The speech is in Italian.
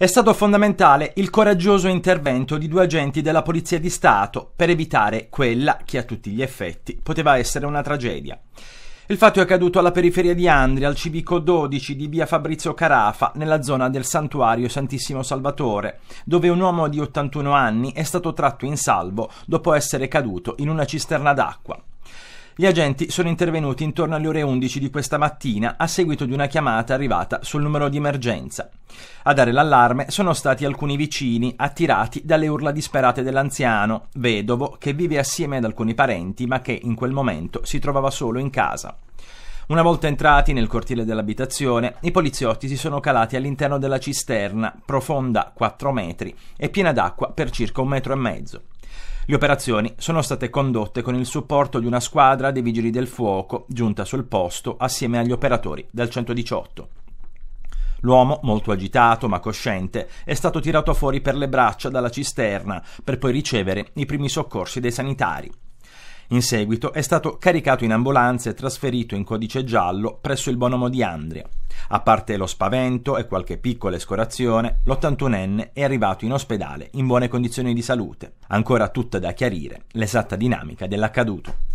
È stato fondamentale il coraggioso intervento di due agenti della Polizia di Stato per evitare quella che a tutti gli effetti poteva essere una tragedia. Il fatto è accaduto alla periferia di Andria, al civico 12 di via Fabrizio Carafa, nella zona del santuario Santissimo Salvatore, dove un uomo di 81 anni è stato tratto in salvo dopo essere caduto in una cisterna d'acqua. Gli agenti sono intervenuti intorno alle ore 11 di questa mattina a seguito di una chiamata arrivata sul numero di emergenza. A dare l'allarme sono stati alcuni vicini attirati dalle urla disperate dell'anziano, vedovo, che vive assieme ad alcuni parenti ma che in quel momento si trovava solo in casa. Una volta entrati nel cortile dell'abitazione, i poliziotti si sono calati all'interno della cisterna, profonda 4 metri e piena d'acqua per circa un metro e mezzo. Le operazioni sono state condotte con il supporto di una squadra dei vigili del fuoco giunta sul posto assieme agli operatori del 118. L'uomo, molto agitato ma cosciente, è stato tirato fuori per le braccia dalla cisterna per poi ricevere i primi soccorsi dei sanitari. In seguito è stato caricato in ambulanza e trasferito in codice giallo presso il Bonomo di Andria. A parte lo spavento e qualche piccola escorazione, l'81enne è arrivato in ospedale in buone condizioni di salute, ancora tutta da chiarire l'esatta dinamica dell'accaduto.